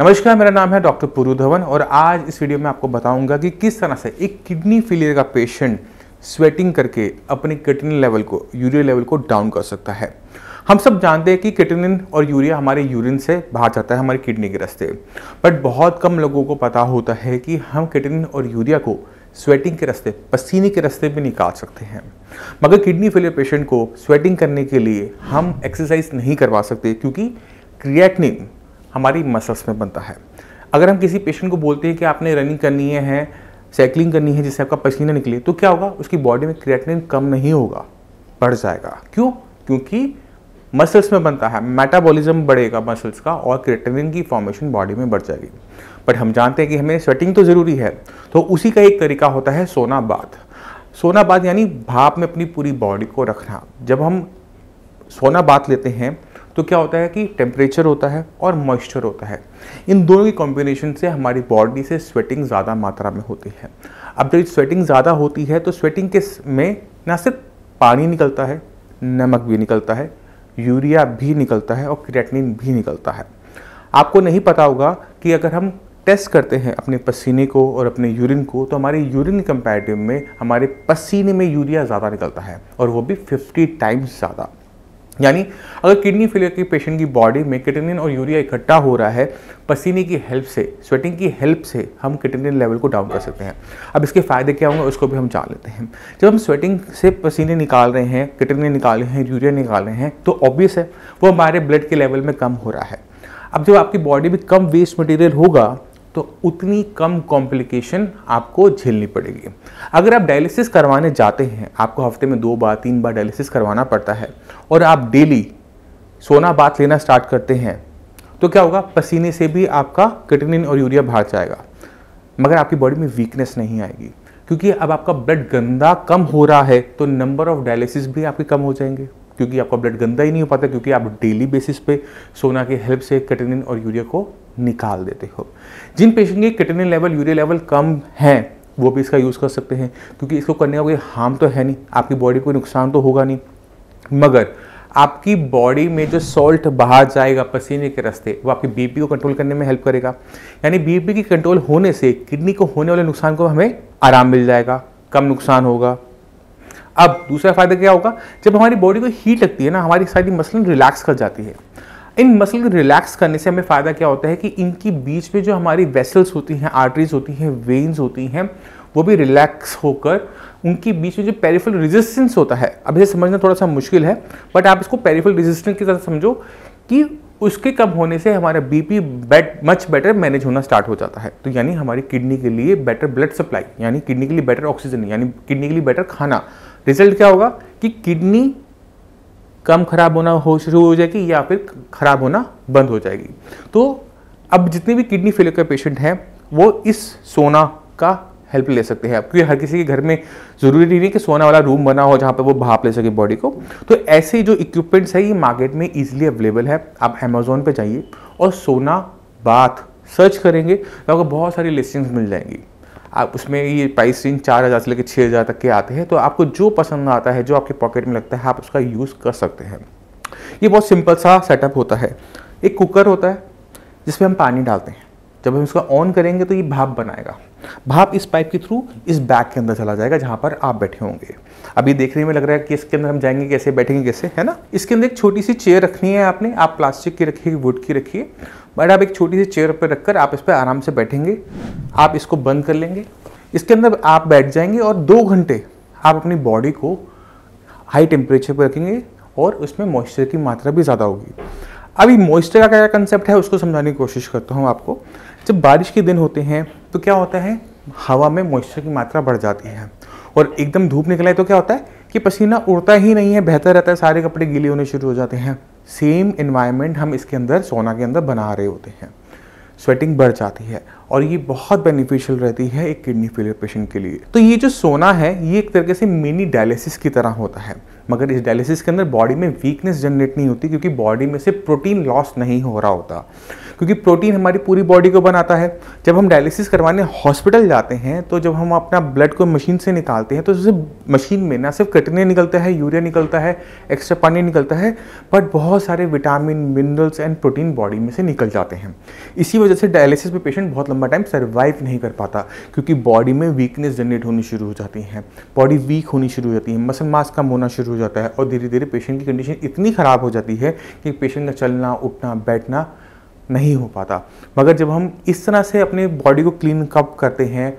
नमस्कार मेरा नाम है डॉक्टर पुरु धवन और आज इस वीडियो में आपको बताऊंगा कि किस तरह से एक किडनी फेलियर का पेशेंट स्वेटिंग करके अपने किडनी लेवल को यूरिया लेवल को डाउन कर सकता है हम सब जानते हैं कि किटनिन और यूरिया हमारे यूरिन से बाहर जाता है हमारी किडनी के रास्ते बट बहुत कम लोगों को पता होता है कि हम किटनिन और यूरिया को स्वेटिंग के रास्ते पसीने के रास्ते भी निकाल सकते हैं मगर किडनी फेलियर पेशेंट को स्वेटिंग करने के लिए हम एक्सरसाइज नहीं करवा सकते क्योंकि क्रिएटनिन हमारी मसल्स में बनता है अगर हम किसी पेशेंट को बोलते हैं कि आपने रनिंग करनी है साइकिलिंग करनी है जिससे आपका पसीना निकले तो क्या होगा उसकी बॉडी में क्रिएटिन कम नहीं होगा बढ़ जाएगा क्यों क्योंकि मसल्स में बनता है मेटाबॉलिज्म बढ़ेगा मसल्स का और क्रिएटिन की फॉर्मेशन बॉडी में बढ़ जाएगी बट हम जानते हैं कि हमें स्वेटिंग तो ज़रूरी है तो उसी का एक तरीका होता है सोना बाथ सोना बाथ यानी भाप में अपनी पूरी बॉडी को रखना जब हम सोना बाथ लेते हैं तो क्या होता है कि टेम्परेचर होता है और मॉइस्चर होता है इन दोनों की कॉम्बिनेशन से हमारी बॉडी से स्वेटिंग ज़्यादा मात्रा में होती है अब जब स्वेटिंग ज़्यादा होती है तो स्वेटिंग के में ना सिर्फ पानी निकलता है नमक भी निकलता है यूरिया भी निकलता है और क्रेटनिन भी निकलता है आपको नहीं पता होगा कि अगर हम टेस्ट करते हैं अपने पसीने को और अपने यूरिन को तो हमारे यूरिन कंपेरेटिव में हमारे पसीने में यूरिया ज़्यादा निकलता है और वो भी 50 टाइम्स ज़्यादा यानी अगर किडनी फेलियर के पेशेंट की बॉडी में किटनिन और यूरिया इकट्ठा हो रहा है पसीने की हेल्प से स्वेटिंग की हेल्प से हम किटनिन लेवल को डाउन कर सकते हैं अब इसके फायदे क्या होंगे उसको भी हम जान लेते हैं जब हम स्वेटिंग से पसीने निकाल रहे हैं किटनिन निकाल रहे हैं यूरिया निकाल रहे हैं तो ऑब्वियस है वो हमारे ब्लड के लेवल में कम हो रहा है अब जब आपकी बॉडी में कम वेस्ट मटेरियल होगा तो उतनी कम कॉम्प्लिकेशन आपको झेलनी पड़ेगी अगर आप डायलिसिस करवाने जाते हैं आपको हफ्ते में दो बार तीन बार डायलिसिस करवाना पड़ता है और आप डेली सोना बात लेना स्टार्ट करते हैं तो क्या होगा पसीने से भी आपका किटनिन और यूरिया भाग जाएगा मगर आपकी बॉडी में वीकनेस नहीं आएगी क्योंकि अब आपका ब्लड गंदा कम हो रहा है तो नंबर ऑफ डायलिसिस भी आपके कम हो जाएंगे क्योंकि आपका ब्लड गंदा ही नहीं हो पाता क्योंकि आप डेली बेसिस पे सोना की हेल्प से कैटेनिन और यूरिया को निकाल देते हो जिन पेशेंट के किटनी लेवल यूरिया लेवल कम है वो भी इसका यूज़ कर सकते हैं क्योंकि इसको करने का कोई हार्म तो है नहीं आपकी बॉडी को नुकसान तो होगा नहीं मगर आपकी बॉडी में जो सॉल्ट बाहर जाएगा पसीने के रास्ते वो आपकी बीपी को कंट्रोल करने में हेल्प करेगा यानी बीपी की कंट्रोल होने से किडनी को होने वाले नुकसान को हमें आराम मिल जाएगा कम नुकसान होगा अब दूसरा फायदा क्या होगा जब हमारी बॉडी को हीट लगती है ना हमारी सारी मसलन रिलैक्स कर जाती है इन मसल को रिलैक्स करने से हमें फ़ायदा क्या होता है कि इनकी बीच में जो हमारी वेसल्स होती हैं आर्टरीज होती हैं वेन्स होती हैं वो भी रिलैक्स होकर उनके बीच में जो पेरिफल रेजिस्टेंस होता है अब इसे समझना थोड़ा सा मुश्किल है बट आप इसको पेरिफल रेजिस्टेंस की तरह समझो कि उसके कम होने से हमारा BP bet much better manage होना स्टार्ट हो जाता है तो यानी हमारी किडनी के लिए बेटर ब्लड सप्लाई यानी किडनी के लिए बेटर ऑक्सीजन यानी किडनी के लिए बेटर खाना रिजल्ट क्या होगा कि किडनी कम खराब होना हो शुरू हो जाएगी या फिर खराब होना बंद हो जाएगी तो अब जितने भी किडनी फेलियर के पेशेंट हैं वो इस सोना का हेल्प ले सकते हैं क्योंकि हर किसी के घर में ज़रूरी नहीं है कि सोना वाला रूम बना हो जहाँ पर वो भाप ले सके बॉडी को तो ऐसे जो इक्विपमेंट्स है ये मार्केट में ईजिली अवेलेबल है आप अमेजोन पर जाइए और सोना बाथ सर्च करेंगे तो आपको बहुत सारी लिस्टिंग्स मिल जाएंगी आप उसमें ये प्राइस रेंज चार हज़ार से लेकर छः हज़ार तक के आते हैं तो आपको जो पसंद आता है जो आपके पॉकेट में लगता है आप उसका यूज़ कर सकते हैं ये बहुत सिंपल सा सेटअप होता है एक कुकर होता है जिसमें हम पानी डालते हैं जब हम इसका ऑन करेंगे तो ये भाप बनाएगा भाप इस पाइप के थ्रू इस बैग के अंदर चला जाएगा जहाँ पर आप बैठे होंगे अभी देखने में लग रहा है कि इसके अंदर हम जाएंगे कैसे बैठेंगे कैसे है ना इसके अंदर एक छोटी सी चेयर रखनी है आपने आप प्लास्टिक की रखिए वुड की रखिए बट आप एक छोटी सी चेयर पर रखकर आप इस पर आराम से बैठेंगे आप इसको बंद कर लेंगे इसके अंदर आप बैठ जाएंगे और दो घंटे आप अपनी बॉडी को हाई टेम्परेचर पर रखेंगे और उसमें मॉइस्चर की मात्रा भी ज़्यादा होगी अभी मॉइस्चर का क्या कंसेप्ट है उसको समझाने की कोशिश करता हूँ आपको जब बारिश के दिन होते हैं तो क्या होता है हवा में मॉइस्चर की मात्रा बढ़ जाती है और एकदम धूप निकले तो क्या होता है कि पसीना उड़ता ही नहीं है बेहतर रहता है सारे कपड़े गीले होने शुरू हो जाते हैं सेम इन्वायरमेंट हम इसके अंदर सोना के अंदर बना रहे होते हैं स्वेटिंग बढ़ जाती है और ये बहुत बेनिफिशियल रहती है एक किडनी फेलियर पेशेंट के लिए तो ये जो सोना है ये एक तरीके से मिनी डायलिसिस की तरह होता है मगर इस डायलिसिस के अंदर बॉडी में वीकनेस जनरेट नहीं होती क्योंकि बॉडी में से प्रोटीन लॉस नहीं हो रहा होता क्योंकि प्रोटीन हमारी पूरी बॉडी को बनाता है जब हम डायलिसिस करवाने हॉस्पिटल जाते हैं तो जब हम अपना ब्लड को मशीन से निकालते हैं तो सिर्फ मशीन में ना सिर्फ कटने निकलता है यूरिया निकलता है एक्स्ट्रा पानी निकलता है बट बहुत सारे vitamin minerals and protein body में से निकल जाते हैं इसी वजह से डायलिसिस में पेशेंट बहुत लंबा टाइम सर्वाइव नहीं कर पाता क्योंकि बॉडी में वीकनेस जनरेट होनी शुरू हो जाती है बॉडी वीक होनी शुरू हो जाती है मसल मास कम होना शुरू हो जाता है और धीरे धीरे पेशेंट की कंडीशन इतनी ख़राब हो जाती है कि पेशेंट का चलना उठना बैठना नहीं हो पाता मगर जब हम इस तरह से अपने बॉडी को क्लीन कप करते हैं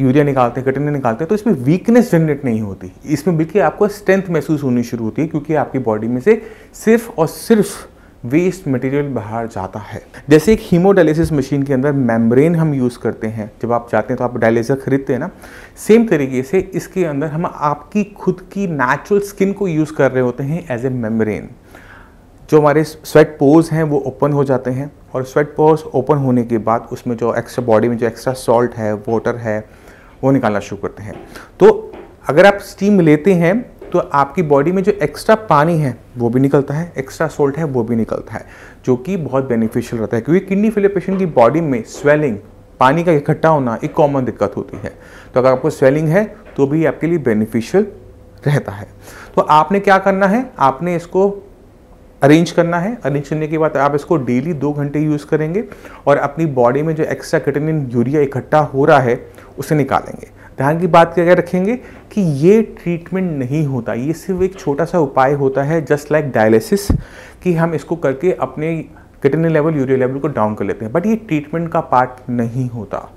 यूरिया निकालते हैं कटने निकालते हैं तो इसमें वीकनेस जनरेट नहीं होती इसमें बल्कि आपको स्ट्रेंथ महसूस होनी शुरू होती है क्योंकि आपकी बॉडी में से सिर्फ और सिर्फ वेस्ट मटेरियल बाहर जाता है जैसे एक हीमोडायलिसिस मशीन के अंदर मेम्ब्रेन हम यूज़ करते हैं जब आप जाते हैं तो आप डायलिसर खरीदते हैं ना सेम तरीके से इसके अंदर हम आपकी खुद की नेचुरल स्किन को यूज़ कर रहे होते हैं एज ए मेम्ब्रेन जो हमारे स्वेट पोर्स हैं वो ओपन हो जाते हैं और स्वेट पोर्स ओपन होने के बाद उसमें जो एक्स्ट्रा बॉडी में जो एक्स्ट्रा सॉल्ट है वाटर है वो निकालना शुरू करते हैं तो अगर आप स्टीम लेते हैं तो आपकी बॉडी में जो एक्स्ट्रा पानी है वो भी निकलता है एक्स्ट्रा सोल्ट है वो भी निकलता है जो कि बहुत बेनिफिशियल रहता है क्योंकि किडनी फेलियर पेशेंट की बॉडी में स्वेलिंग पानी का इकट्ठा होना एक कॉमन दिक्कत होती है तो अगर आपको स्वेलिंग है तो भी आपके लिए बेनिफिशियल रहता है तो आपने क्या करना है आपने इसको अरेंज करना है अरेंज करने के बाद आप इसको डेली दो घंटे यूज़ करेंगे और अपनी बॉडी में जो एक्स्ट्रा किटनिन यूरिया इकट्ठा हो रहा है उसे निकालेंगे ध्यान की बात क्या रखेंगे कि ये ट्रीटमेंट नहीं होता ये सिर्फ एक छोटा सा उपाय होता है जस्ट लाइक डायलिसिस कि हम इसको करके अपने किटनी लेवल यूरिया लेवल को डाउन कर लेते हैं बट ये ट्रीटमेंट का पार्ट नहीं होता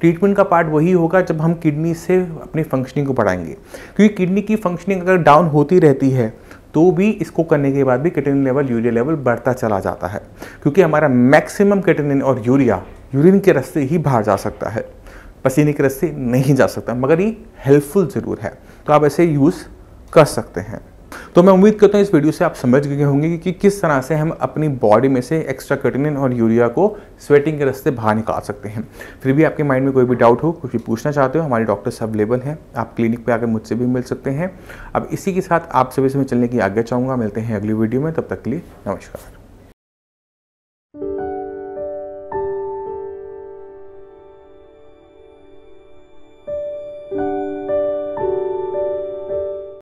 ट्रीटमेंट का पार्ट वही होगा जब हम किडनी से अपनी फंक्शनिंग को बढ़ाएंगे क्योंकि किडनी की फंक्शनिंग अगर डाउन होती रहती है तो भी इसको करने के बाद भी किटनी लेवल यूरिया लेवल बढ़ता चला जाता है क्योंकि हमारा मैक्सिमम किटनिन और यूरिया यूरिन के रस्ते ही बाहर जा सकता है पसीने के रस्ते नहीं जा सकता मगर ये हेल्पफुल ज़रूर है तो आप ऐसे यूज़ कर सकते हैं तो मैं उम्मीद करता हूँ इस वीडियो से आप समझ गए होंगे कि, कि किस तरह से हम अपनी बॉडी में से एक्स्ट्रा कटिनिन और यूरिया को स्वेटिंग के रस्ते बाहर निकाल सकते हैं फिर भी आपके माइंड में कोई भी डाउट हो कुछ भी पूछना चाहते हो हमारे डॉक्टर्स अवेलेबल हैं आप क्लिनिक पर आकर मुझसे भी मिल सकते हैं अब इसी के साथ आप सभी से मैं चलने की आज्ञा चाहूँगा मिलते हैं अगली वीडियो में तब तक के लिए नमस्कार